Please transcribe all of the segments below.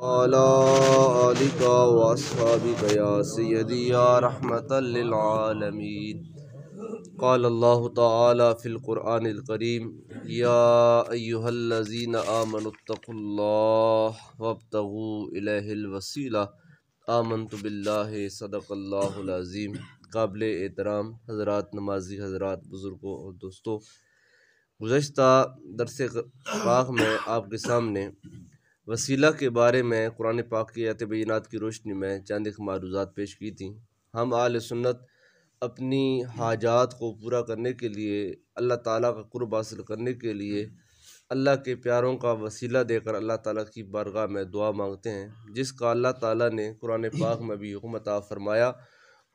واسع رحمت کال اللہ تعالیٰ فلقرآن الکریم یا منتق اللہ وبتگو الہ الوسیلہ آمن تو بلّہ صدق اللہ العظیم قابل احترام حضرات نمازی حضرات بزرگوں اور دوستوں گزشتہ درس پاک میں آپ کے سامنے وسیلہ کے بارے میں قرآن پاک کی اعتبینات کی روشنی میں چاند معروضات پیش کی تھیں ہم آل سنت اپنی حاجات کو پورا کرنے کے لیے اللہ تعالیٰ کا قرب حاصل کرنے کے لیے اللہ کے پیاروں کا وسیلہ دے کر اللہ تعالیٰ کی بارگاہ میں دعا مانگتے ہیں جس کا اللہ تعالیٰ نے قرآن پاک میں بھی حکمت فرمایا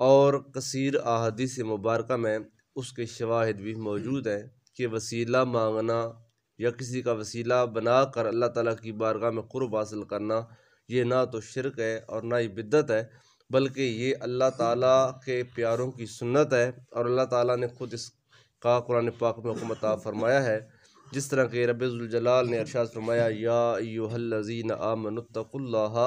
اور کثیر احادیث مبارکہ میں اس کے شواہد بھی موجود ہیں کہ وسیلہ مانگنا یا کسی کا وسیلہ بنا کر اللہ تعالیٰ کی بارگاہ میں قرب حاصل کرنا یہ نہ تو شرک ہے اور نہ ہی بدت ہے بلکہ یہ اللہ تعالیٰ کے پیاروں کی سنت ہے اور اللہ تعالیٰ نے خود اس کا قرآن پاک میں عطا فرمایا ہے جس طرح کہ رب الجلال نے ارشاد فرمایا یا اتقوا اللہ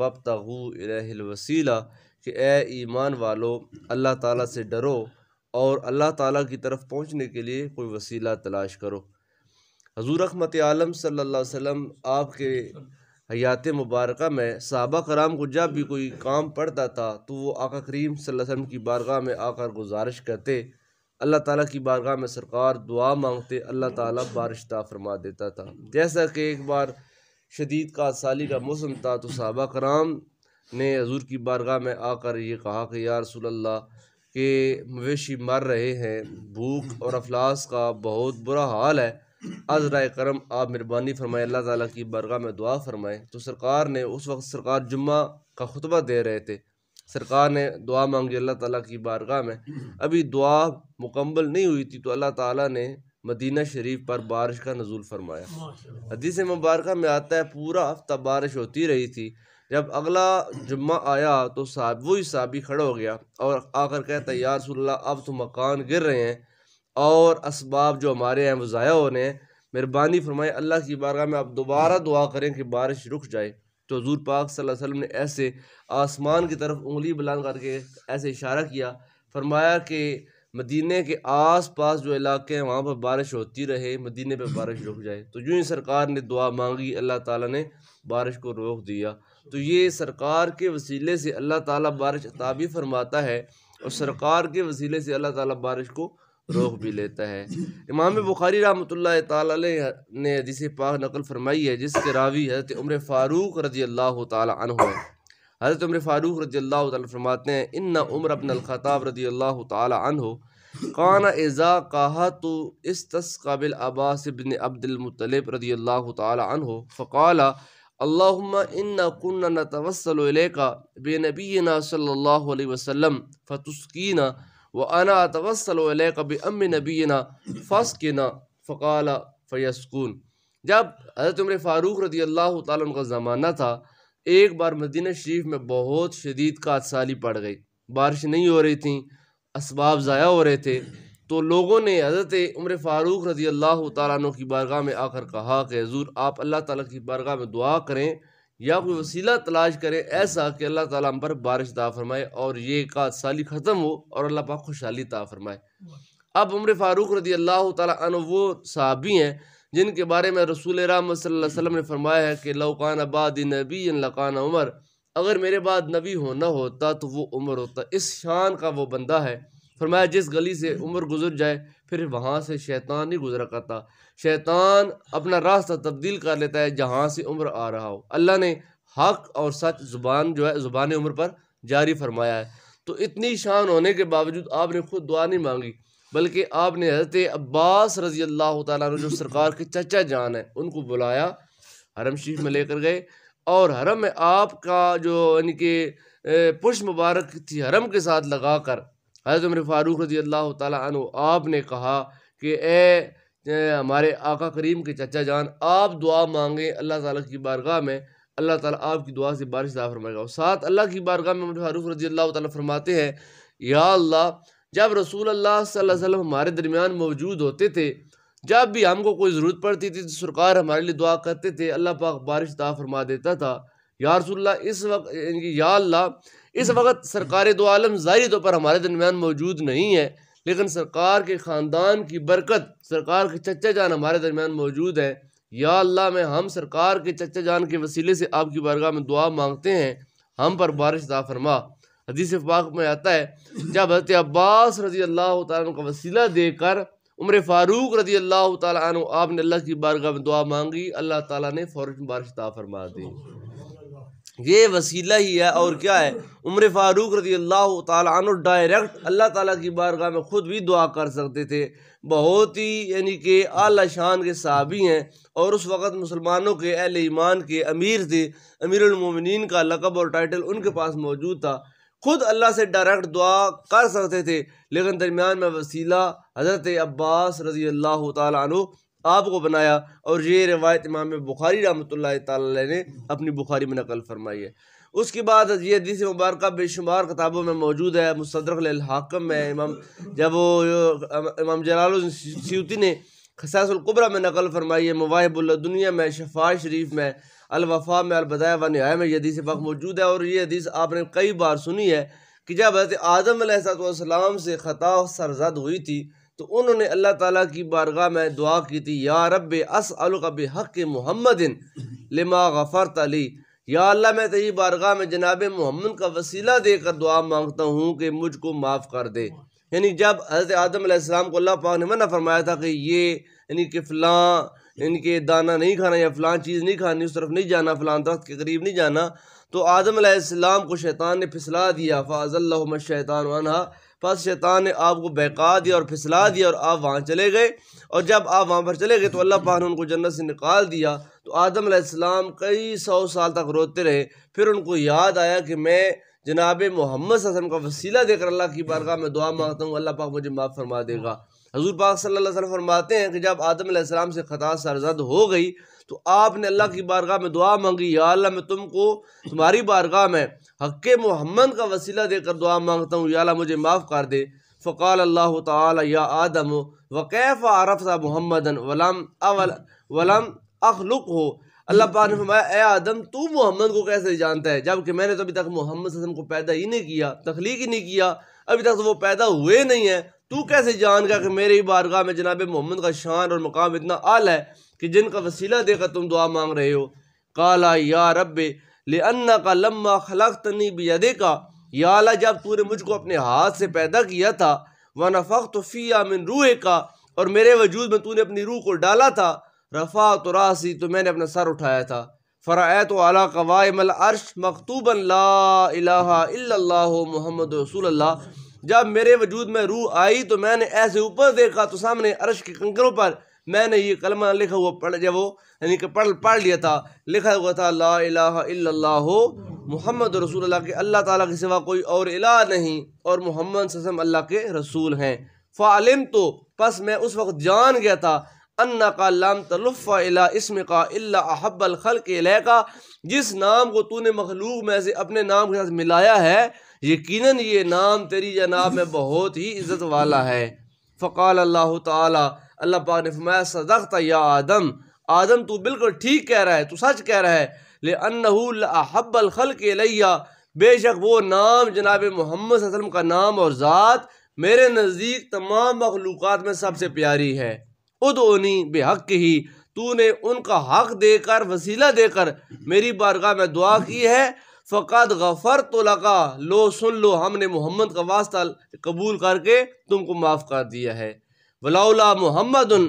وب الیہ الوسیلہ کہ اے ایمان والو اللہ تعالیٰ سے ڈرو اور اللہ تعالیٰ کی طرف پہنچنے کے لیے کوئی وسیلہ تلاش کرو حضور احمد عالم صلی اللہ علیہ وسلم آپ کے حیات مبارکہ میں صحابہ کرام کو جب بھی کوئی کام پڑتا تھا تو وہ آقا کریم صلی اللہ علیہ وسلم کی بارگاہ میں آ کر گزارش کرتے اللہ تعالیٰ کی بارگاہ میں سرکار دعا مانگتے اللہ تعالیٰ بارش تا فرما دیتا تھا جیسا کہ ایک بار شدید کا سالی کا موسم تھا تو صحابہ کرام نے حضور کی بارگاہ میں آ کر یہ کہا کہ یا رسول اللہ کہ مویشی مر رہے ہیں بھوک اور افلاس کا بہت برا حال ہے از رائے کرم آپ مہربانی فرمائے اللہ تعالیٰ کی برگاہ میں دعا فرمائے تو سرکار نے اس وقت سرکار جمعہ کا خطبہ دے رہے تھے سرکار نے دعا مانگی اللہ تعالیٰ کی بارگاہ میں ابھی دعا مکمل نہیں ہوئی تھی تو اللہ تعالیٰ نے مدینہ شریف پر بارش کا نزول فرمایا حدیث مبارکہ میں آتا ہے پورا ہفتہ بارش ہوتی رہی تھی جب اگلا جمعہ آیا تو صاحب وہی صحابی کھڑا ہو گیا اور آ کر ہے یا رسول اللہ اب تو مکان گر رہے ہیں اور اسباب جو ہمارے ہیں وہ رہے ہونے مہربانی فرمائیں اللہ کی بارگاہ میں آپ دوبارہ دعا کریں کہ بارش رک جائے تو حضور پاک صلی اللہ علیہ وسلم نے ایسے آسمان کی طرف انگلی بلان کر کے ایسے اشارہ کیا فرمایا کہ مدینہ کے آس پاس جو علاقے ہیں وہاں پر بارش ہوتی رہے مدینہ پہ بارش رک جائے تو یوں ہی سرکار نے دعا مانگی اللہ تعالیٰ نے بارش کو روک دیا تو یہ سرکار کے وسیلے سے اللہ تعالیٰ بارش بھی فرماتا ہے اور سرکار کے وسیلے سے اللہ تعالیٰ بارش کو روح بھی لیتا ہے امام بخاری رحمۃ اللہ تعالی نے حدیث پاک نقل فرمائی ہے جس کے راوی حضرت عمر فاروق رضی اللہ تعالی عنہ ہے حضرت عمر فاروق رضی اللہ تعالی فرماتے ہیں ان عمر ابن الخطاب رضی اللہ تعالی عنہ کان اذا کہا تو استسقى بالعباس بن عبد المطلب رضی اللہ تعالی عنہ فقال اللهم انا کنا نتوسل اليك بنبينا صلی اللہ علیہ وسلم فتسقینا وَأَنَا أَتَوَسَّلُ توسل بِأَمِّ علیہ کبی فَقَالَ فَيَسْكُونَ فیسکون جب حضرت عمر فاروق رضی اللہ تعالیٰ عنہ کا زمانہ تھا ایک بار مدینہ شریف میں بہت شدید کا پڑ گئی بارش نہیں ہو رہی تھیں اسباب ضائع ہو رہے تھے تو لوگوں نے حضرت عمر فاروق رضی اللہ تعالیٰ عنہ کی بارگاہ میں آ کر کہا کہ حضور آپ اللہ تعالیٰ کی بارگاہ میں دعا کریں یا کوئی وسیلہ تلاش کریں ایسا کہ اللہ تعالیٰ ہم پر بارش تا فرمائے اور یہ قاد سالی ختم ہو اور اللہ پاک خوشحالی تا فرمائے اب عمر فاروق رضی اللہ تعالیٰ عنہ وہ صحابی ہیں جن کے بارے میں رسول رحم صلی اللہ علیہ وسلم نے فرمایا ہے کہ اللہ اباد نبی لقان عمر اگر میرے بعد نبی ہونا ہوتا تو وہ عمر ہوتا اس شان کا وہ بندہ ہے فرمایا جس گلی سے عمر گزر جائے پھر وہاں سے شیطان نہیں گزرا کرتا شیطان اپنا راستہ تبدیل کر لیتا ہے جہاں سے عمر آ رہا ہو اللہ نے حق اور سچ زبان جو ہے زبان عمر پر جاری فرمایا ہے تو اتنی شان ہونے کے باوجود آپ نے خود دعا نہیں مانگی بلکہ آپ نے حضرت عباس رضی اللہ تعالیٰ نے جو سرکار کے چچا جان ہے ان کو بلایا حرم شریف میں لے کر گئے اور حرم میں آپ کا جو یعنی کہ پش مبارک تھی حرم کے ساتھ لگا کر حضرت عمر فاروق رضی اللہ تعالیٰ عنہ آپ نے کہا کہ اے ہمارے آقا کریم کے چچا جان آپ دعا مانگیں اللہ تعالیٰ کی بارگاہ میں اللہ تعالیٰ آپ کی دعا سے بارش دعا فرمائے گا اور ساتھ اللہ کی بارگاہ میں عمر فاروق رضی اللہ تعالیٰ فرماتے ہیں یا اللہ جب رسول اللہ صلی اللہ علیہ وسلم ہمارے درمیان موجود ہوتے تھے جب بھی ہم کو کوئی ضرورت پڑتی تھی تو سرکار ہمارے لیے دعا کرتے تھے اللہ پاک بارش دعا فرما دیتا تھا یا رسول اللہ اس وقت یعنی یا اللہ اس وقت سرکار دو عالم ظاہری طور پر ہمارے درمیان موجود نہیں ہے لیکن سرکار کے خاندان کی برکت سرکار کے چچے جان ہمارے درمیان موجود ہیں یا اللہ میں ہم سرکار کے چچے جان کے وسیلے سے آپ کی بارگاہ میں دعا مانگتے ہیں ہم پر بارش فرما حدیث پاک میں آتا ہے جب حضرت عباس رضی اللہ تعالیٰ عنہ کا وسیلہ دے کر عمر فاروق رضی اللہ تعالیٰ عنہ آپ نے اللہ کی بارگاہ میں دعا مانگی اللہ تعالیٰ نے فوراً بارش فرما دی یہ وسیلہ ہی ہے اور کیا ہے عمر فاروق رضی اللہ تعالیٰ عنہ ڈائریکٹ اللہ تعالیٰ کی بارگاہ میں خود بھی دعا کر سکتے تھے بہت ہی یعنی کہ اعلیٰ شان کے صحابی ہیں اور اس وقت مسلمانوں کے اہل ایمان کے امیر تھے امیر المومنین کا لقب اور ٹائٹل ان کے پاس موجود تھا خود اللہ سے ڈائریکٹ دعا کر سکتے تھے لیکن درمیان میں وسیلہ حضرت عباس رضی اللہ تعالیٰ عنہ آپ کو بنایا اور یہ روایت امام بخاری رحمۃ اللہ تعالیٰ نے اپنی بخاری میں نقل فرمائی ہے اس کے بعد یہ حدیث مبارکہ بے شمار کتابوں میں موجود ہے مصدرق الحاکم میں امام جب وہ امام جلال سیوتی نے خصاص القبرہ میں نقل فرمائی ہے مواہب اللہ دنیا میں شفا شریف میں الوفا میں البدایہ و نہایہ میں یہ حدیث پاک موجود ہے اور یہ حدیث آپ نے کئی بار سنی ہے کہ جب حضرت آدم علیہ السلام سے خطا سرزد ہوئی تھی تو انہوں نے اللہ تعالیٰ کی بارگاہ میں دعا کی تھی یا رب اسب حق محمد لما غفرت علی یا اللہ میں تیری بارگاہ میں جناب محمد کا وسیلہ دے کر دعا مانگتا ہوں کہ مجھ کو معاف کر دے یعنی جب حضرت آدم علیہ السلام کو اللہ پاک نے منع فرمایا تھا کہ یہ یعنی کہ فلاں ان یعنی کے دانہ نہیں کھانا یا فلاں چیز نہیں کھانی اس طرف نہیں جانا فلاں درخت کے قریب نہیں جانا تو آدم علیہ السلام کو شیطان نے پھسلا دیا فاض اللہ شیطان عنہ پس شیطان نے آپ کو بہکا دیا اور پھسلا دیا اور آپ وہاں چلے گئے اور جب آپ وہاں پر چلے گئے تو اللہ پاک نے ان کو جنت سے نکال دیا تو آدم علیہ السلام کئی سو سال تک روتے رہے پھر ان کو یاد آیا کہ میں جناب محمد صلی اللہ علیہ وسلم کا وسیلہ دے کر اللہ کی بارگاہ میں دعا مانگتا ہوں اللہ پاک مجھے معاف فرما دے گا حضور پاک صلی اللہ علیہ وسلم فرماتے ہیں کہ جب آدم علیہ السلام سے خطا سرزد ہو گئی تو آپ نے اللہ کی بارگاہ میں دعا مانگی یا اللہ میں تم کو تمہاری بارگاہ میں حق محمد کا وسیلہ دے کر دعا مانگتا ہوں یا اللہ مجھے معاف کر دے فقال اللہ تعالی یا آدم وقیف عرف محمد ولم اخلق ہو اللہ پاک نے فرمایا اے آدم تو محمد کو کیسے جانتا ہے جب کہ میں نے تو ابھی تک محمد صلی اللہ علیہ وسلم کو پیدا ہی نہیں کیا تخلیق ہی نہیں کیا ابھی تک تو وہ پیدا ہوئے نہیں ہیں تو کیسے جان گا کہ میری بارگاہ میں جناب محمد کا شان اور مقام اتنا آلہ ہے کہ جن کا وسیلہ دے کر تم دعا مانگ رہے ہو کالا یا رب لے کا لما خلق تنیب یا کا یا اللہ جب تو نے مجھ کو اپنے ہاتھ سے پیدا کیا تھا ونہ من روح کا اور میرے وجود میں تو نے اپنی روح کو ڈالا تھا رفا تو راسی تو میں نے اپنا سر اٹھایا تھا فرایت و اعلیٰ قوائم العرش ارش لا الہ الا اللہ محمد رسول اللہ جب میرے وجود میں روح آئی تو میں نے ایسے اوپر دیکھا تو سامنے عرش کے کنکروں پر میں نے یہ کلمہ لکھا ہوا پڑھ جب وہ یعنی کہ پڑھ پڑھ لیا تھا لکھا ہوا تھا لا الہ الا اللہ محمد رسول اللہ کے اللہ تعالیٰ کے سوا کوئی اور الہ نہیں اور محمد سسم اللہ کے رسول ہیں فعلم تو پس میں اس وقت جان گیا تھا انا کا لام تلف الا اسم کا اللہ احب الخل کے کا جس نام کو تو نے مخلوق میں سے اپنے نام کے ساتھ ملایا ہے یقیناً یہ نام تیری جناب میں بہت ہی عزت والا ہے فقال اللہ تعالی اللہ پاک نے فرمایا صدقت یا آدم آدم تو بالکل ٹھیک کہہ رہا ہے تو سچ کہہ رہا ہے لِأَنَّهُ لَأَحَبَّ الْخَلْقِ کے بے شک وہ نام جناب محمد صلی اللہ علیہ وسلم کا نام اور ذات میرے نزدیک تمام مخلوقات میں سب سے پیاری ہے ادونی بے حق ہی تو نے ان کا حق دے کر وسیلہ دے کر میری بارگاہ میں دعا کی ہے فقط غفر تو لگا لو سن لو ہم نے محمد کا واسطہ قبول کر کے تم کو معاف کر دیا ہے ولاؤلا محمد ان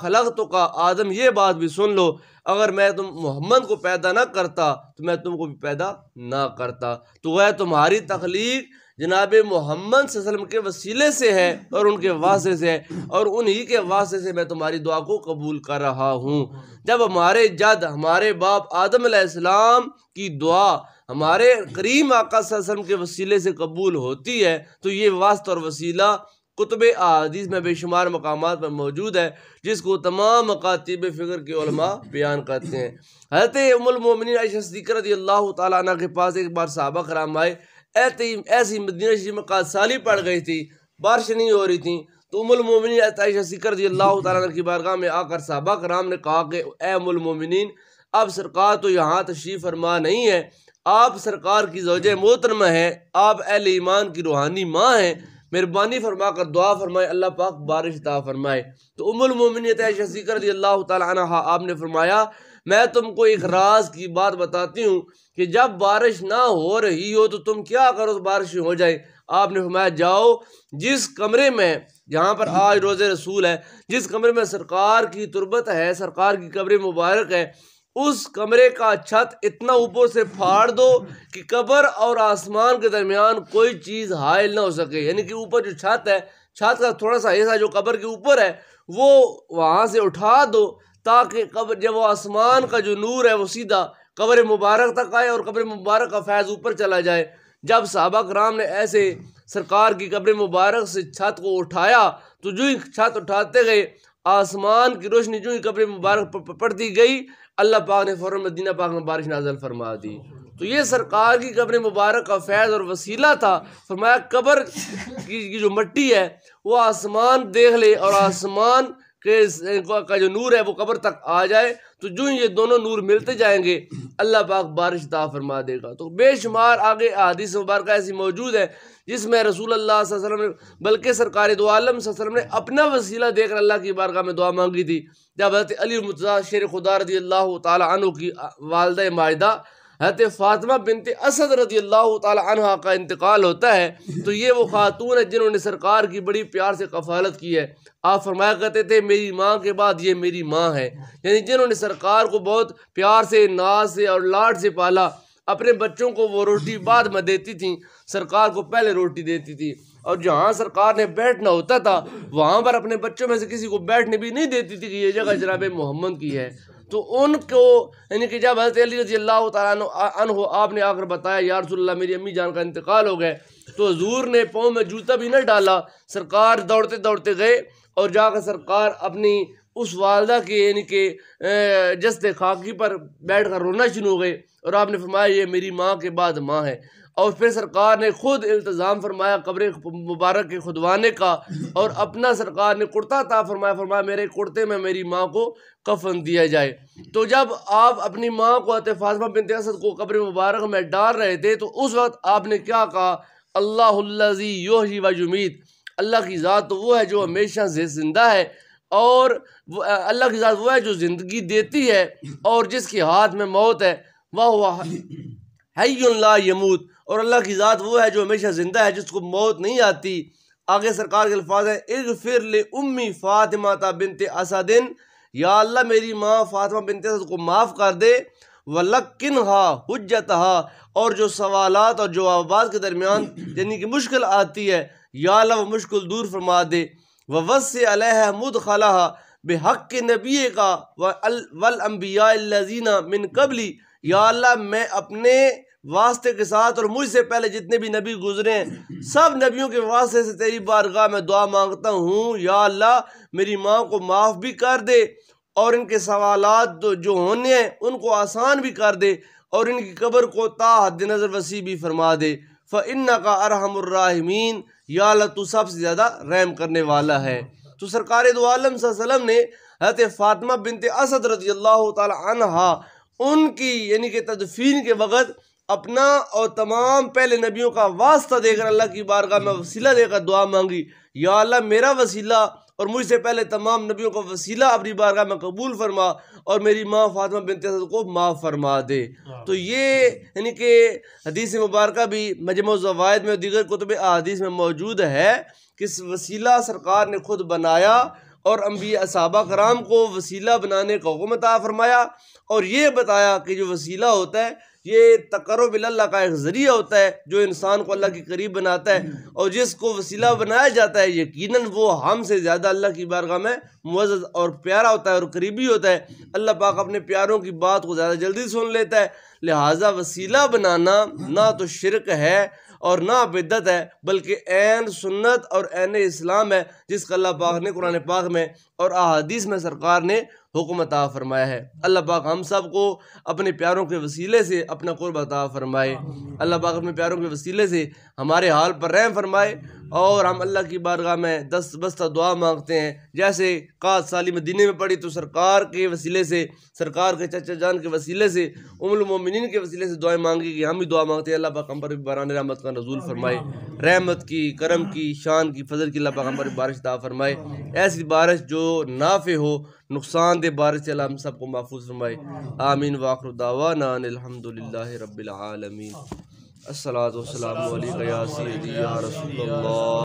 خلق تو کا آدم یہ بات بھی سن لو اگر میں تم محمد کو پیدا نہ کرتا تو میں تم کو بھی پیدا نہ کرتا تو وہ تمہاری تخلیق جناب محمد صلی اللہ علیہ وسلم کے وسیلے سے ہے اور ان کے واسطے سے ہے اور انہی کے واسطے سے میں تمہاری دعا کو قبول کر رہا ہوں جب ہمارے جد ہمارے باپ آدم علیہ السلام کی دعا ہمارے کریم علیہ وسلم کے وسیلے سے قبول ہوتی ہے تو یہ واسط اور وسیلہ کتب عادی میں بے شمار مقامات پر موجود ہے جس کو تمام مکات فکر کے علماء بیان کرتے ہیں حضرت ام المومنین عائشہ صدیقہ رضی اللہ تعالیٰ عنہ کے پاس ایک بار صحابہ کرام آئے ایسی مدینہ شریف میں مکسالی پڑ گئی تھی بارش نہیں ہو رہی تھی تو ام المومنین عائشہ صدیقہ رضی اللہ تعالیٰ عنہ کی بارگاہ میں آ کر صحابہ کرام نے کہا کہ اے ام المومنین اب سرکار تو یہاں تشریف فرما نہیں ہے آپ سرکار کی زوجہ محترمہ ہیں آپ اہل ایمان کی روحانی ماں ہیں مہربانی فرما کر دعا فرمائے اللہ پاک بارش عطا فرمائے تو ام المومنیت عائشہ طثی رضی اللہ تعالیٰ عنہ ہاں، آپ نے فرمایا میں تم کو ایک راز کی بات بتاتی ہوں کہ جب بارش نہ ہو رہی ہو تو تم کیا کرو بارش ہو جائے آپ نے فرمایا جاؤ جس کمرے میں جہاں پر آج روز رسول ہے جس کمرے میں سرکار کی تربت ہے سرکار کی قبر مبارک ہے اس کمرے کا چھت اتنا اوپر سے پھاڑ دو کہ قبر اور آسمان کے درمیان کوئی چیز حائل نہ ہو سکے یعنی کہ اوپر جو چھت ہے چھت کا تھوڑا سا حصہ جو قبر کے اوپر ہے وہ وہاں سے اٹھا دو تاکہ قبر جب وہ آسمان کا جو نور ہے وہ سیدھا قبر مبارک تک آئے اور قبر مبارک کا فیض اوپر چلا جائے جب صحابہ کرام نے ایسے سرکار کی قبر مبارک سے چھت کو اٹھایا تو جو ہی چھت اٹھاتے گئے آسمان کی روشنی جو ہی قبر مبارک پڑ دی گئی اللہ پاک نے فوراً مدینہ پاک میں بارش نازل فرما دی تو یہ سرکار کی قبر مبارک کا فیض اور وسیلہ تھا فرمایا قبر کی جو مٹی ہے وہ آسمان دیکھ لے اور آسمان کہ کا جو نور ہے وہ قبر تک آ جائے تو جو یہ دونوں نور ملتے جائیں گے اللہ پاک بارش دا فرما دے گا تو بے شمار آگے احادیث مبارکہ ایسی موجود ہے جس میں رسول اللہ صلی اللہ علیہ وسلم نے بلکہ سرکار دو عالم صلی اللہ علیہ وسلم نے اپنا وسیلہ دے کر اللہ کی بارگاہ میں دعا مانگی تھی جب حضرت علی مرتضیٰ شیر خدا رضی اللہ تعالیٰ عنہ کی والدہ معاہدہ حضرت فاطمہ بنت اسد رضی اللہ تعالی عنہ کا انتقال ہوتا ہے تو یہ وہ خاتون ہے جنہوں نے سرکار کی بڑی پیار سے کفالت کی ہے آپ فرمایا کرتے تھے میری ماں کے بعد یہ میری ماں ہے یعنی جنہوں نے سرکار کو بہت پیار سے ناز سے اور لاڈ سے پالا اپنے بچوں کو وہ روٹی بعد میں دیتی تھیں سرکار کو پہلے روٹی دیتی تھی اور جہاں سرکار نے بیٹھنا ہوتا تھا وہاں پر اپنے بچوں میں سے کسی کو بیٹھنے بھی نہیں دیتی تھی کہ یہ جگہ جناب محمد کی ہے تو ان کو یعنی کہ جب حضرت علی رضی اللہ تعالیٰ عنہ آپ نے آ کر بتایا یا رسول اللہ میری امی جان کا انتقال ہو گئے تو حضور نے پاؤں میں جوتا بھی نہ ڈالا سرکار دوڑتے دوڑتے گئے اور جا کر سرکار اپنی اس والدہ کے یعنی کہ جسد خاکی پر بیٹھ کر رونا شروع ہو گئے اور آپ نے فرمایا یہ میری ماں کے بعد ماں ہے اور پھر سرکار نے خود التظام فرمایا قبر مبارک کے خدوانے کا اور اپنا سرکار نے کرتا تا فرمایا فرمایا میرے کرتے میں میری ماں کو کفن دیا جائے تو جب آپ اپنی ماں کو فاطمہ بن اسد کو قبر مبارک میں ڈال رہے تھے تو اس وقت آپ نے کیا کہا اللہ اللہ یو و جمید اللہ کی ذات تو وہ ہے جو ہمیشہ سے زندہ ہے اور اللہ کی ذات وہ ہے جو زندگی دیتی ہے اور جس کی ہاتھ میں موت ہے وہ اللہ یمود اور اللہ کی ذات وہ ہے جو ہمیشہ زندہ ہے جس کو موت نہیں آتی آگے سرکار کے الفاظ ہیں اغفر لے امی فاطمہ تا بنت اس یا اللہ میری ماں فاطمہ بنت تصاد کو معاف کر دے و لکن ہا حجت ہا اور جو سوالات اور جو کے درمیان یعنی کہ مشکل آتی ہے یا اللہ وہ مشکل دور فرما دے وصِ علیہ خلا بے حق کے کا و المبیا من قبلی یا اللہ میں اپنے واسطے کے ساتھ اور مجھ سے پہلے جتنے بھی نبی گزرے ہیں سب نبیوں کے واسطے سے تیری بارگاہ میں دعا مانگتا ہوں یا اللہ میری ماں کو معاف بھی کر دے اور ان کے سوالات جو ہونے ہیں ان کو آسان بھی کر دے اور ان کی قبر کو تا حد نظر وسیع بھی فرما دے فنّا کا ارحم الراحمین یا اللہ تو سب سے زیادہ رحم کرنے والا ہے تو سرکار دو عالم صلی اللہ علیہ وسلم نے حضرت فاطمہ بنت اسد رضی اللہ تعالی عنہا ان کی یعنی کہ تدفین کے وقت اپنا اور تمام پہلے نبیوں کا واسطہ دے کر اللہ کی بارگاہ میں وسیلہ دے کر دعا مانگی یا اللہ میرا وسیلہ اور مجھ سے پہلے تمام نبیوں کا وسیلہ اپنی بارگاہ میں قبول فرما اور میری ماں فاطمہ بنت اسد کو معاف فرما دے ہاں۔ تو یہ یعنی کہ حدیث مبارکہ بھی مجمع زوائد میں دیگر کتب حدیث میں موجود ہے کہ وسیلہ سرکار نے خود بنایا اور انبیاء صحابہ کرام کو وسیلہ بنانے کا حکم عطا فرمایا اور یہ بتایا کہ جو وسیلہ ہوتا ہے یہ تقرب اللہ کا ایک ذریعہ ہوتا ہے جو انسان کو اللہ کے قریب بناتا ہے اور جس کو وسیلہ بنایا جاتا ہے یقیناً وہ ہم سے زیادہ اللہ کی بارگاہ میں معزز اور پیارا ہوتا ہے اور قریبی ہوتا ہے اللہ پاک اپنے پیاروں کی بات کو زیادہ جلدی سن لیتا ہے لہٰذا وسیلہ بنانا نہ تو شرک ہے اور نہ بدت ہے بلکہ عین سنت اور عین اسلام ہے جس کا اللہ پاک نے قرآن پاک میں اور احادیث میں سرکار نے حکم عطا فرمایا ہے اللہ پاک ہم سب کو اپنے پیاروں کے وسیلے سے اپنا قرب عطا فرمائے اللہ پاک اپنے پیاروں کے وسیلے سے ہمارے حال پر رحم فرمائے اور ہم اللہ کی بارگاہ میں دس بستہ دعا مانگتے ہیں جیسے قاد سالی مدینے میں پڑی تو سرکار کے وسیلے سے سرکار کے چچا جان کے وسیلے سے ام المومنین کے وسیلے سے دعائیں مانگی کہ ہم بھی دعا مانگتے ہیں اللہ پاک پکمبر باران رحمت کا نزول فرمائے رحمت کی کرم کی شان کی فضل کی اللہ پاک پر بارش دعا فرمائے ایسی بارش جو نافع ہو نقصان دہ بارش سے اللہ ہم سب کو محفوظ فرمائے آمین واخر دعوانا الحمدللہ رب العالمین السلام علیکم سیدی یا رسول اللہ